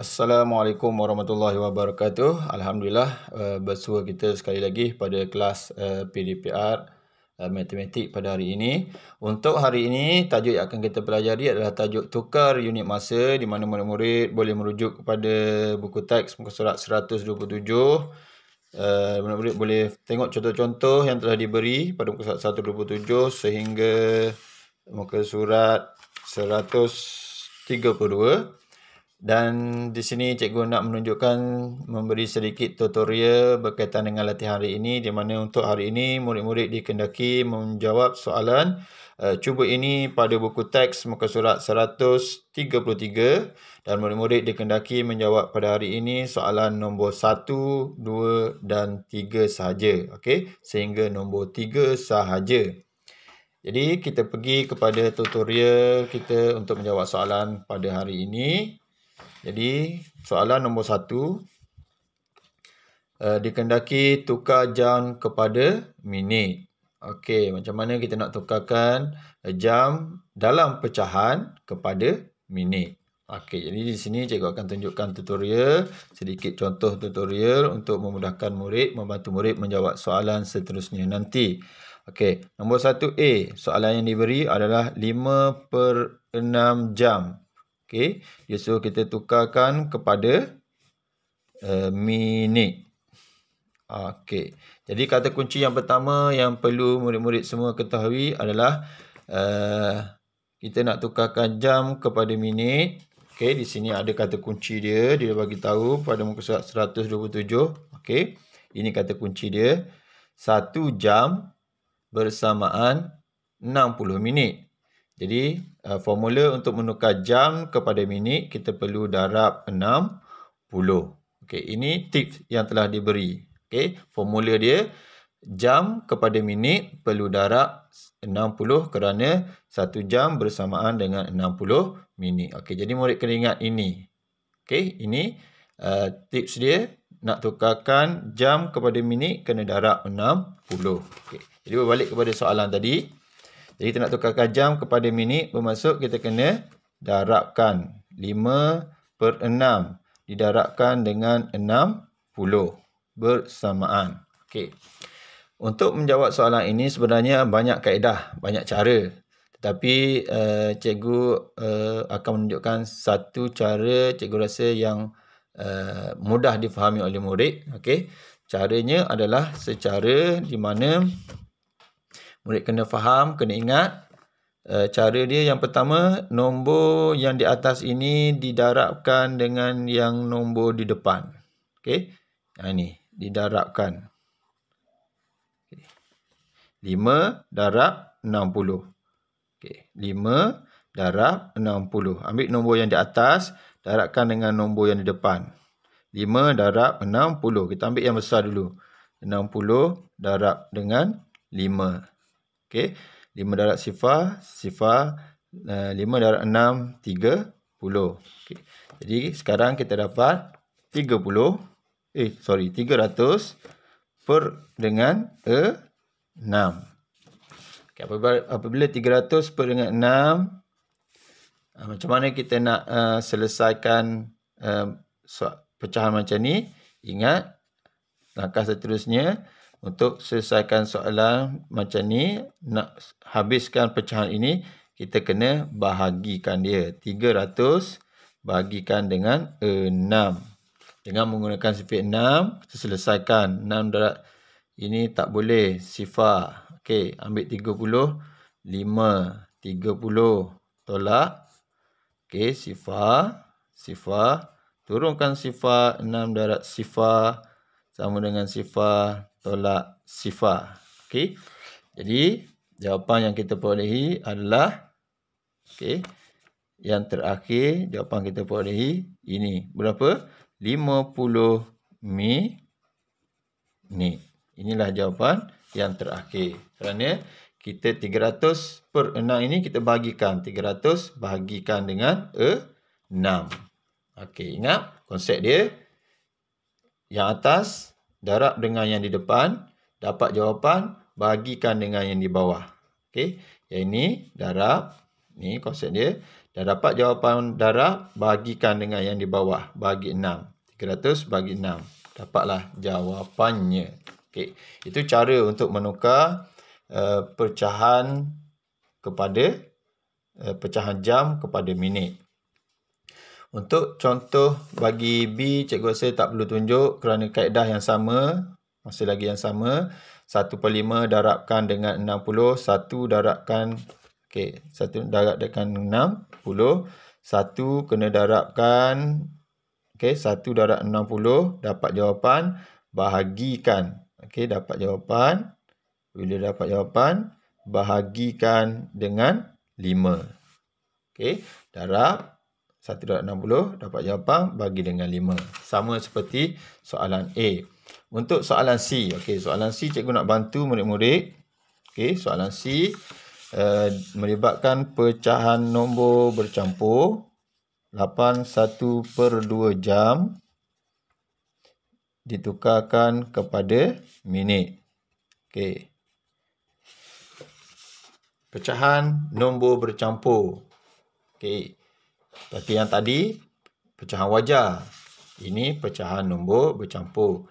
Assalamualaikum warahmatullahi wabarakatuh. Alhamdulillah eh, bersua kita sekali lagi pada kelas eh, PDPR eh, matematik pada hari ini. Untuk hari ini tajuk yang akan kita pelajari adalah tajuk tukar unit masa di mana murid-murid boleh merujuk kepada buku teks muka surat 127. Murid-murid boleh tengok contoh-contoh yang telah diberi pada muka surat 127 sehingga muka surat 132. Dan di sini cikgu nak menunjukkan memberi sedikit tutorial berkaitan dengan latihan hari ini di mana untuk hari ini murid-murid dikendaki menjawab soalan uh, cuba ini pada buku teks muka surat 133 dan murid-murid dikendaki menjawab pada hari ini soalan nombor 1, 2 dan 3 sahaja. Okay? Sehingga nombor 3 sahaja. Jadi kita pergi kepada tutorial kita untuk menjawab soalan pada hari ini. Jadi soalan nombor satu uh, dikendaki tukar jam kepada minit. Okey, macam mana kita nak tukarkan eh, jam dalam pecahan kepada minit? Okey, jadi di sini cikgu akan tunjukkan tutorial, sedikit contoh tutorial untuk memudahkan murid, membantu murid menjawab soalan seterusnya nanti. Okey, nombor 1A, soalan yang diberi adalah 5 per 6 jam. Okey, dia suruh kita tukarkan kepada uh, minit. Okey. Jadi kata kunci yang pertama yang perlu murid-murid semua ketahui adalah uh, kita nak tukarkan jam kepada minit. Okey, di sini ada kata kunci dia, dia bagi tahu pada muka surat 127. Okey. Ini kata kunci dia. Satu jam bersamaan 60 minit. Jadi uh, formula untuk menukar jam kepada minit kita perlu darab 60. Okey, ini tips yang telah diberi. Okey, formula dia jam kepada minit perlu darab 60 kerana 1 jam bersamaan dengan 60 minit. Okey, jadi murid kena ingat ini. Okey, ini uh, tips dia nak tukarkan jam kepada minit kena darab 60. Okey. Jadi balik kepada soalan tadi. Jadi kita nak tukar kajam kepada minit bermaksud kita kena darabkan 5 per 6 didarabkan dengan 60 bersamaan. Okey. Untuk menjawab soalan ini sebenarnya banyak kaedah, banyak cara. Tetapi uh, cikgu uh, akan menunjukkan satu cara cikgu rasa yang uh, mudah difahami oleh murid. Okey. Caranya adalah secara di mana Murid kena faham, kena ingat. Uh, cara dia yang pertama, nombor yang di atas ini didarabkan dengan yang nombor di depan. Okey. Yang ha, ini, didarabkan. Okay. 5 darab 60. Okey. 5 darab 60. Ambil nombor yang di atas, darabkan dengan nombor yang di depan. 5 darab 60. Kita ambil yang besar dulu. 60 darab dengan Okey, 5 darab sifar, sifar uh, eh, 5 darab 6, 30. Okay. Jadi sekarang kita dapat 30, eh sorry, 300 per dengan 6. Okay, apabila, apabila 300 per dengan 6, uh, eh, macam mana kita nak uh, selesaikan uh, pecahan macam ni? Ingat, langkah seterusnya, untuk selesaikan soalan macam ni, nak habiskan pecahan ini, kita kena bahagikan dia. 300 bahagikan dengan 6. Dengan menggunakan sifat 6, selesaikan. 6 darat ini tak boleh. Sifar. Okey, ambil 30. 5. Tolak. Okey, sifar. Sifar. Turunkan sifar. 6 darat sifar. Sama dengan sifar tolak sifar. Okey. Jadi jawapan yang kita perolehi adalah okey. Yang terakhir jawapan kita perolehi ini berapa? 50 minit. Inilah jawapan yang terakhir. Kerana kita 300 per 6 ini kita bahagikan 300 bahagikan dengan 6. Okey, ingat konsep dia yang atas darab dengan yang di depan, dapat jawapan, bagikan dengan yang di bawah. Okey, yang ini darab, ni konsep dia. Dah dapat jawapan darab, bagikan dengan yang di bawah, bagi 6. 300 bagi 6. Dapatlah jawapannya. Okey, itu cara untuk menukar uh, eh, pecahan kepada uh, eh, pecahan jam kepada minit. Untuk contoh bagi B, cikgu rasa tak perlu tunjuk kerana kaedah yang sama. Masih lagi yang sama. 1 per 5 darabkan dengan 60. 1 darabkan, okay, 1 darab dengan 60. 1 kena darabkan, okay, 1 darab 60 dapat jawapan. Bahagikan, okay, dapat jawapan. Bila dapat jawapan, bahagikan dengan 5. Okay, darab. 1.60 dapat jawapan bagi dengan 5. Sama seperti soalan A. Untuk soalan C. Okay, soalan C cikgu nak bantu murid-murid. Okay, soalan C uh, melibatkan pecahan nombor bercampur. 8, 1 per 2 jam ditukarkan kepada minit. Okay. Pecahan nombor bercampur. Okay. Tapi yang tadi pecahan wajar. Ini pecahan nombor bercampur.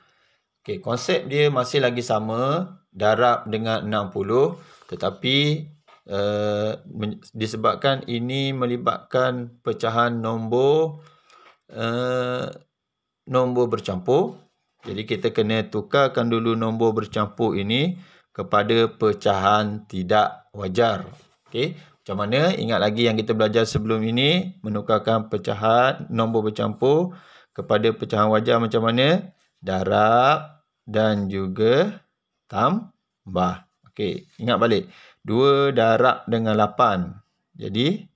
Okey, konsep dia masih lagi sama darab dengan 60 tetapi uh, disebabkan ini melibatkan pecahan nombor uh, nombor bercampur. Jadi kita kena tukarkan dulu nombor bercampur ini kepada pecahan tidak wajar. Okey, macam mana? Ingat lagi yang kita belajar sebelum ini, menukarkan pecahan nombor bercampur kepada pecahan wajar macam mana? Darab dan juga tambah. Okey, ingat balik. 2 darab dengan 8. Jadi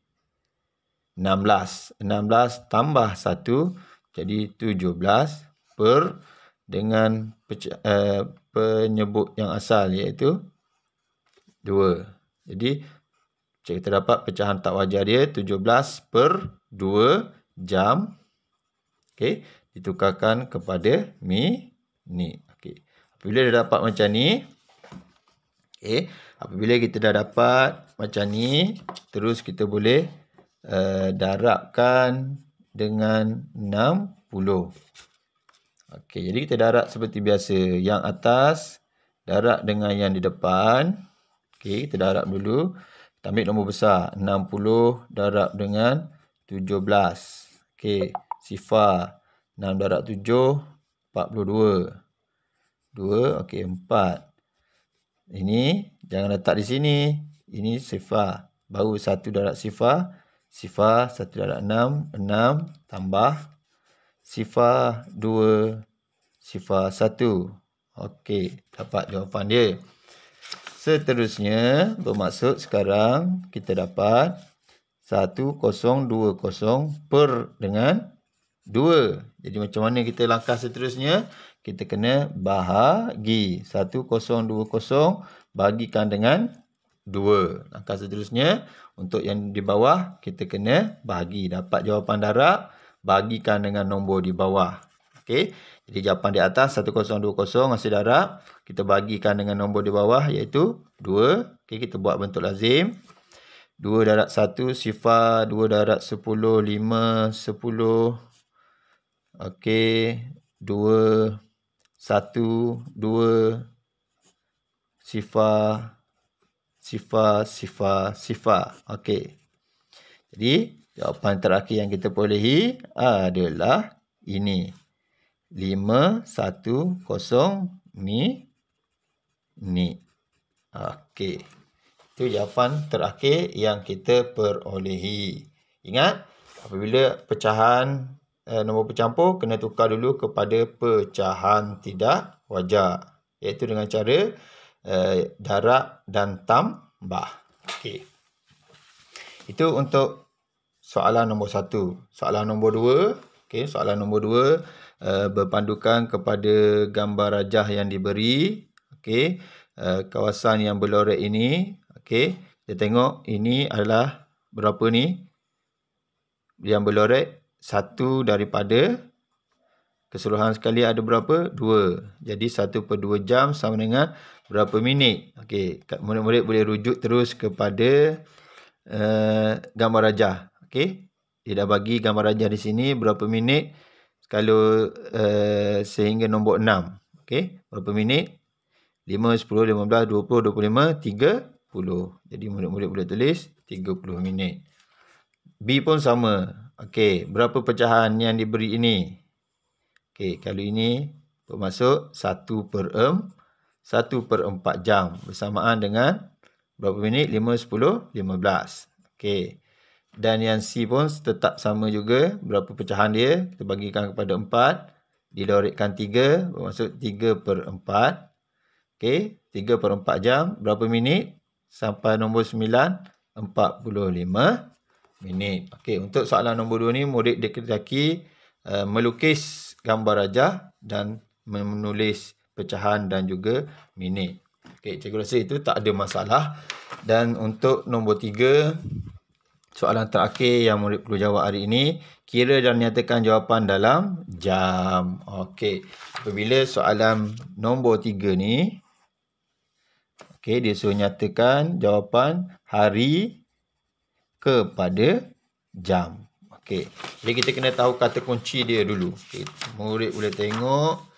16. 16 tambah 1 jadi 17 per dengan peca, uh, eh, penyebut yang asal iaitu 2. Jadi jadi kita dapat pecahan tak wajar dia 17 per 2 jam. Okey, ditukarkan kepada mi ni. Okey. Apabila dia dapat macam ni, okey, apabila kita dah dapat macam ni, terus kita boleh uh, darabkan dengan 60. Okey, jadi kita darab seperti biasa. Yang atas darab dengan yang di depan. Okey, kita darab dulu. Tambil nombor besar. 60 darab dengan 17. Okey. Sifar. 6 darab 7. 42. 2. Okey. 4. Ini. Jangan letak di sini. Ini sifar. Baru 1 darab sifar. Sifar 1 darab 6. 6. Tambah. Sifar 2. Sifar 1. Okey. Dapat jawapan dia. Seterusnya, bermaksud sekarang kita dapat 1020 per dengan 2. Jadi macam mana kita langkah seterusnya? Kita kena bahagi 1020 bagikan dengan 2. Langkah seterusnya, untuk yang di bawah kita kena bahagi. Dapat jawapan darab, bagikan dengan nombor di bawah. Okey. Jadi jawapan di atas 1020 hasil darab. Kita bagikan dengan nombor di bawah iaitu 2. Okey kita buat bentuk lazim. 2 darab 1 sifar 2 darab 10 5 10. Okey. 2 1 2 sifar sifar sifar sifar. Okey. Jadi jawapan terakhir yang kita perolehi adalah ini lima satu kosong ni ni. Okey. Itu jawapan terakhir yang kita perolehi. Ingat, apabila pecahan eh, nombor bercampur, kena tukar dulu kepada pecahan tidak wajar. Iaitu dengan cara eh, darab dan tambah. Okey. Itu untuk soalan nombor satu. Soalan nombor dua. Okey, soalan nombor dua. Eh, berpandukan kepada gambar rajah yang diberi. Okey, uh, kawasan yang berlorek ini. Okey, kita tengok ini adalah berapa ni? Yang berlorek satu daripada keseluruhan sekali ada berapa? Dua. Jadi satu per dua jam sama dengan berapa minit. Okey, murid-murid boleh rujuk terus kepada uh, gambar rajah. Okey, dia dah bagi gambar rajah di sini berapa minit kalau uh, sehingga nombor 6. Okey, berapa minit? 5, 10, 15, 20, 25, 30. Jadi murid-murid boleh tulis 30 minit. B pun sama. Okey, berapa pecahan yang diberi ini? Okey, kalau ini bermaksud 1 per 1 per 4 jam bersamaan dengan berapa minit? 5, 10, 15. Okey. Dan yang C pun tetap sama juga. Berapa pecahan dia? Kita bagikan kepada 4. Dilorikkan 3. Bermaksud 3 per 4. Okey. 3 per 4 jam. Berapa minit? Sampai nombor 9. 45 minit. Okey. Untuk soalan nombor 2 ni, murid dikerjaki uh, eh, melukis gambar raja dan menulis pecahan dan juga minit. Okey. Cikgu rasa itu tak ada masalah. Dan untuk nombor 3... Soalan terakhir yang murid perlu jawab hari ini, kira dan nyatakan jawapan dalam jam. Okey. Apabila soalan nombor tiga ni, okey, dia suruh nyatakan jawapan hari kepada jam. Okey. Jadi kita kena tahu kata kunci dia dulu. Okay. Murid boleh tengok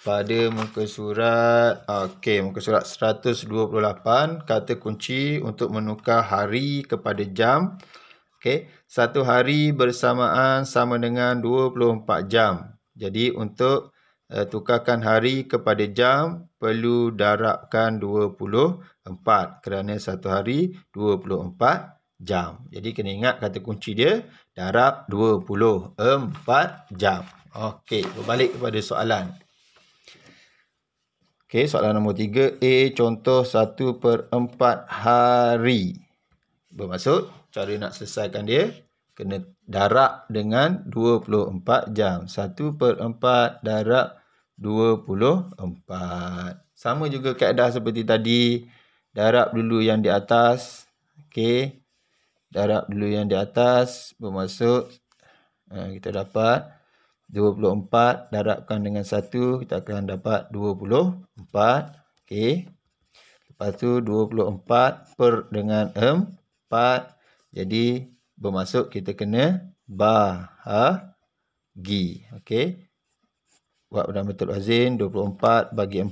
pada muka surat okey muka surat 128 kata kunci untuk menukar hari kepada jam okey satu hari bersamaan sama dengan 24 jam jadi untuk uh, tukarkan hari kepada jam perlu darabkan 24 kerana satu hari 24 jam jadi kena ingat kata kunci dia darab 24 jam okey balik kepada soalan Okey, soalan nombor tiga A, contoh satu per empat hari. Bermaksud, cara nak selesaikan dia, kena darab dengan dua puluh empat jam. satu per empat darab dua puluh empat Sama juga keadaan seperti tadi. Darab dulu yang di atas. Okey. Darab dulu yang di atas. Bermaksud, eh, kita dapat 24 darabkan dengan 1 kita akan dapat 24 okey lepas tu 24 per dengan 4 jadi bermaksud kita kena bahagi okey buat pada betul azin 24 bagi 4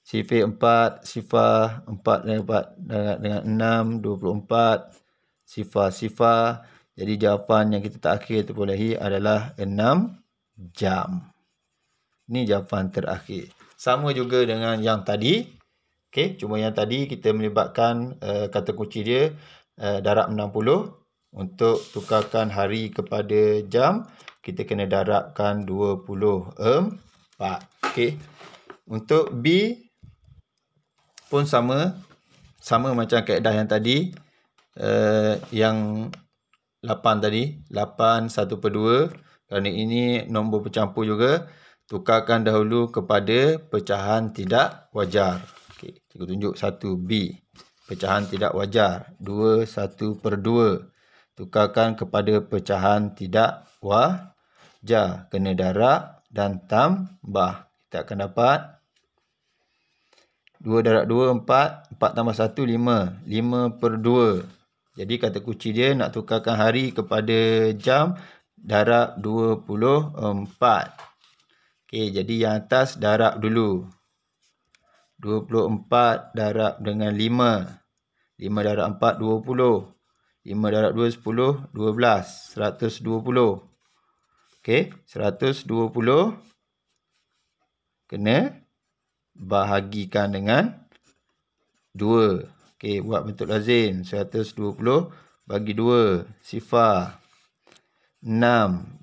sifir 4 sifar 4 dapat dengan 6 24 sifar sifar jadi jawapan yang kita terakhir terbolehi adalah 6 jam. Ini jawapan terakhir. Sama juga dengan yang tadi. Okay, cuma yang tadi kita melibatkan uh, kata kunci dia uh, darab 60. Untuk tukarkan hari kepada jam, kita kena darabkan 24. Okay. Untuk B pun sama. Sama macam kaedah yang tadi. Uh, yang 8 tadi 8 satu per 2 kerana ini nombor bercampur juga tukarkan dahulu kepada pecahan tidak wajar okey cikgu tunjuk 1b pecahan tidak wajar 2 1 per 2 tukarkan kepada pecahan tidak wajar kena darab dan tambah kita akan dapat 2 darab 2 4 4 tambah 1 5 5 per 2 jadi kata kunci dia nak tukarkan hari kepada jam darab 24. Okey, jadi yang atas darab dulu. 24 darab dengan 5. 5 darab 4 20. 5 darab 2 10 12. 120. Okey, 120 kena bahagikan dengan 2. Okey, buat metod lazim. 120 bagi 2. Sifar. 6. 12.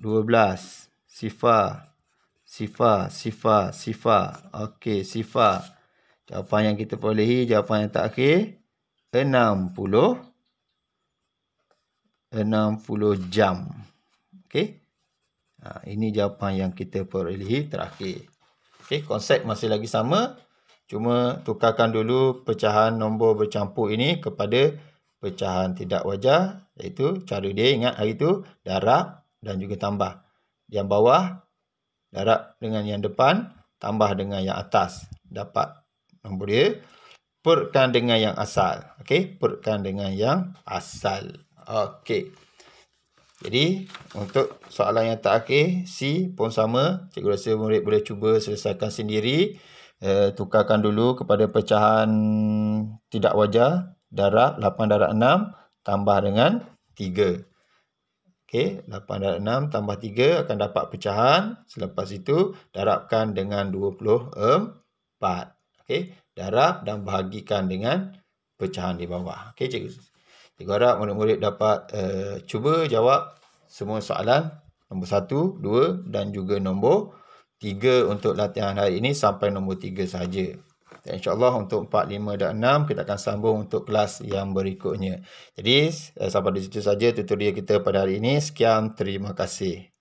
Sifar. Sifar. Sifar. Sifar. Okey, sifar. Jawapan yang kita perolehi, jawapan yang tak akhir. 60. 60 jam. Okey. Ha, ini jawapan yang kita perolehi terakhir. Okey, konsep masih lagi sama. Cuma tukarkan dulu pecahan nombor bercampur ini kepada pecahan tidak wajar. Iaitu cara dia ingat hari itu darab dan juga tambah. Yang bawah darab dengan yang depan tambah dengan yang atas. Dapat nombor dia. Perkan dengan yang asal. Okey. Perkan dengan yang asal. Okey. Jadi untuk soalan yang tak akhir, C pun sama. Cikgu rasa murid boleh cuba selesaikan sendiri eh, tukarkan dulu kepada pecahan tidak wajar darab 8 darab 6 tambah dengan 3. Okey, 8 darab 6 tambah 3 akan dapat pecahan. Selepas itu darabkan dengan 24. Okey, darab dan bahagikan dengan pecahan di bawah. Okey, cikgu. Cikgu harap murid-murid dapat uh, cuba jawab semua soalan nombor 1, 2 dan juga nombor tiga untuk latihan hari ini sampai nombor tiga sahaja. Dan insyaAllah untuk empat, lima dan enam kita akan sambung untuk kelas yang berikutnya. Jadi eh, sampai di situ saja tutorial kita pada hari ini. Sekian, terima kasih.